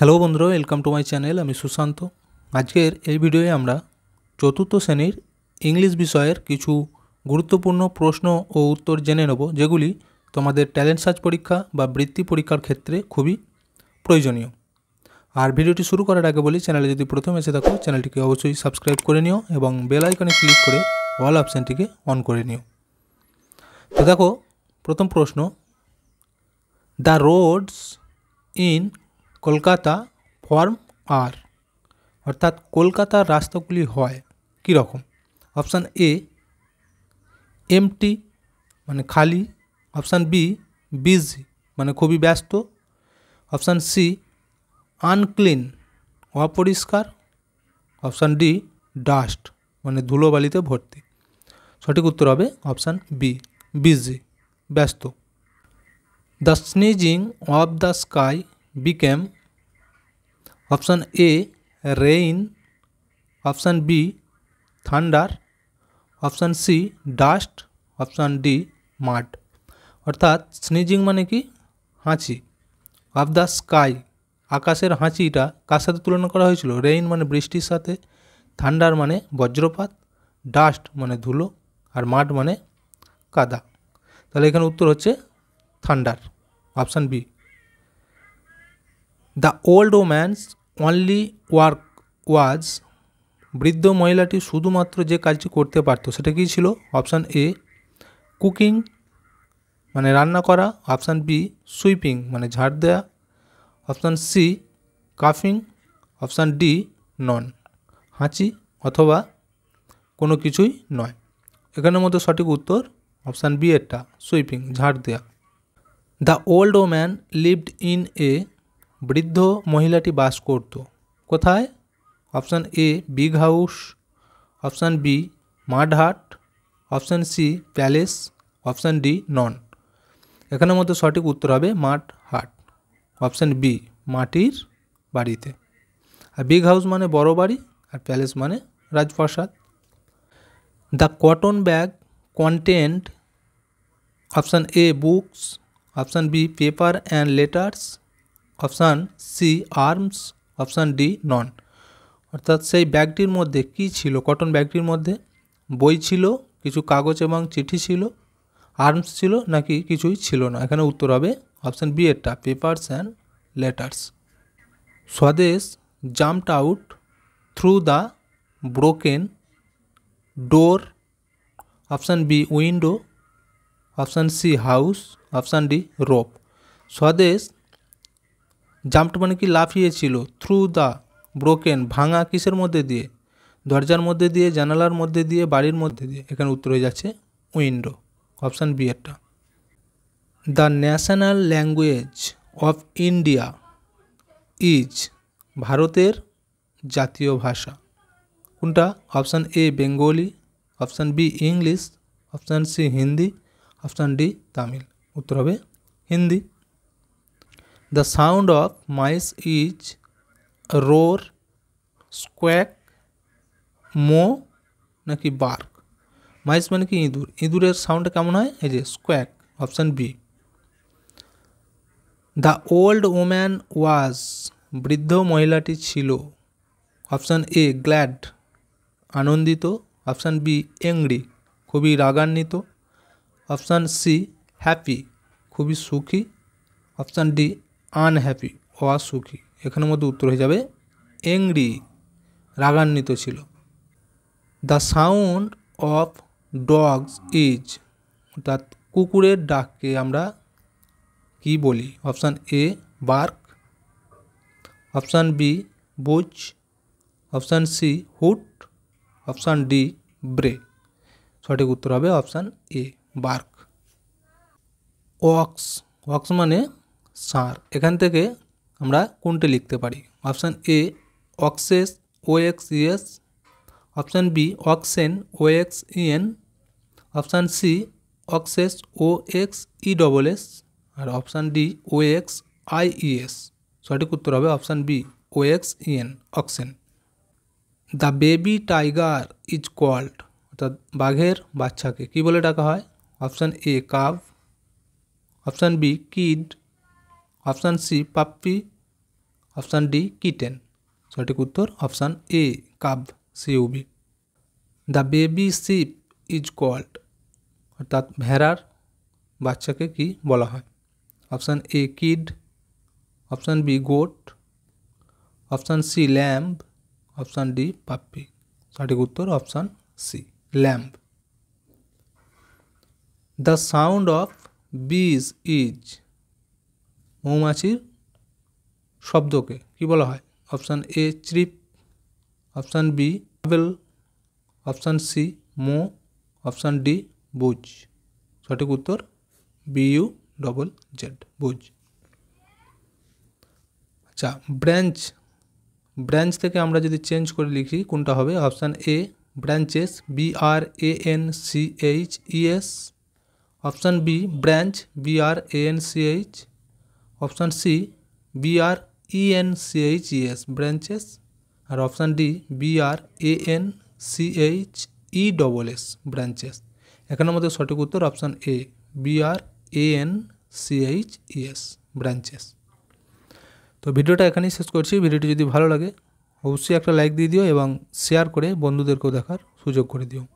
hello বন্ধুরা welcome to my channel আমি সুশান্ত আজকের এই ভিডিওয়ে আমরা চতুর্থ শ্রেণীর ইংলিশ বিষয়ের কিছু গুরুত্বপূর্ণ প্রশ্ন ও উত্তর জেনে নেব যেগুলি তোমাদের ট্যালেন্ট সার্চ পরীক্ষা বা বৃত্তি পরীক্ষার ক্ষেত্রে খুবই প্রয়োজনীয় আর ভিডিওটি শুরু করার আগে বলি চ্যানেলে যদি প্রথম এসে থাকো চ্যানেলটিকে অবশ্যই সাবস্ক্রাইব করে নিও এবং বেল আইকনে ক্লিক করে অল অপশানটিকে অন করে নিও তো দেখো প্রথম প্রশ্ন the roads in Kolkata from আর অর্থাৎ কলকাতার রাস্তাগুলি হয় কীরকম অপশান এ এমটি মানে খালি অপশান বি বিজি মানে খুবই ব্যস্ত অপশান সি আনক্লিন অপরিষ্কার অপশান ডি ডাস্ট মানে ধুলোবালিতে ভর্তি সঠিক উত্তর হবে অপশান বি বিজি ব্যস্ত the sneezing of the sky became option A rain option B thunder option C dust option D mud অর্থাৎ स्नीजिंग माने की हाची ऑफ द स्काई आकाशेर हाचीটা কার সাথে তুলনা করা হয়েছিল রেইন মানে বৃষ্টির সাথে থান্ডার মানে বজ্রপাত ডাস্ট মানে ধুলো আর মাড মানে কাদা তাহলে এখন উত্তর হচ্ছে thunder option B the old woman's only work was বৃদ্ধ মহিলাটি শুধুমাত্র যে কাজটি করতে পারত সেটা কী ছিল অপশান এ কুকিং মানে রান্না করা অপশান বি সুইপিং মানে ঝাড় দেয়া অপশান সি কাফিং অপশান ডি নন হাঁচি অথবা কোনো কিছুই নয় এখানের মধ্যে সঠিক উত্তর অপশান বি এরটা সুইপিং ঝাড় দেয়া the old woman lived in a वृद्धो महिला टी बास कोर्टो कोथाय option A big house option B mud hut option C palace option D none এখনে মত সঠিক উত্তর হবে মাট হাট অপশন বি মাটির বাড়িতে আর বিগ হাউস মানে বড় বাড়ি আর প্যালেস মানে রাজপ্রাসাদ the cotton bag contained option A books option B paper and letters option C arms option D none অর্থাৎ সেই ব্যাগটির মধ্যে কি ছিল কটন ব্যাগটির মধ্যে বই ছিল কিছু কাগজ এবং চিঠি ছিল আর্মস ছিল নাকি কিছুই ছিল না এখানে উত্তর হবে অপশান বি এরটা papers and letters Swadesh jumped out through the broken door option B window option C house option D rope Swadesh জাম্পটা মানে কি লাফিয়েছিল থ্রু দ্য ব্রোকেন ভাঙা কিসের মধ্যে দিয়ে দরজার মধ্যে দিয়ে জানালার মধ্যে দিয়ে বাড়ির মধ্যে দিয়ে এখানে উত্তর হয়ে যাচ্ছে উইন্ডো অপশান বি একটা the national language of India is ভারতের জাতীয় ভাষা কোনটা option A Bengali option B English option C Hindi option D Tamil উত্তর হবে Hindi The sound of mice is roar, squawk, moo নাকি বার্ক মাইস মানে কি ইঁদুর ইঁদুরের সাউন্ড কেমন হয় এই যে squawk option B the old woman was বৃদ্ধ মহিলাটি ছিল অপশান এ গ্ল্যাড আনন্দিত অপশান বি এংরি খুবই রাগান্বিত অপশান সি হ্যাপি খুবই সুখী অপশান ডি আনহ্যাপি অসুখী এখানের মধ্যে উত্তর হয়ে যাবে এংরি রাগান্বিত ছিল the sound of dogs is অর্থাৎ কুকুরের ডাককে আমরা কি বলি option A bark option B বুচ option C hoot option D bray সঠিক উত্তর হবে option A bark ox ox মানে সার এখান থেকে আমরা কোনটা লিখতে পারি option A oxes O X S option B oxen O X E N option C oxes O X E double S আর option D O X I E S সঠিক উত্তর হবে option B O X E N oxen the baby tiger is called অর্থাৎ বাঘের বাচ্চা কে কি বলে ডাকা হয় option A calf option B kid option C puppy option D kitten সঠিক উত্তর option A cub C U B the baby sheep is called অর্থাৎ ভেড়ার বাচ্চাকে কি বলা হয় option A kid option B goat option C lamb option D puppy সঠিক উত্তর option C lamb the sound of bees is মৌমাছির শব্দকে কি বলা হয় option A chip option B আবেল option C moo option D buzz সঠিক উত্তর বিইউ ডবল জেড বুজ আচ্ছা ব্রাঞ্চ ব্রাঞ্চ থেকে আমরা যদি চেঞ্জ করে লিখি কোনটা হবে option A branches B R A N C H E S option B branch B R A N C H option C B R E N C H branches আর option D B R A N C H E double S branches এখানে আমাদের সঠিক উত্তর option A B R A N C H E S branches তো ভিডিওটা এখানেই শেষ করছি ভিডিওটি যদি ভালো লাগে অবশ্যই একটা লাইক দিয়ে দিও এবং শেয়ার করে বন্ধুদেরকেও দেখার সুযোগ করে দিও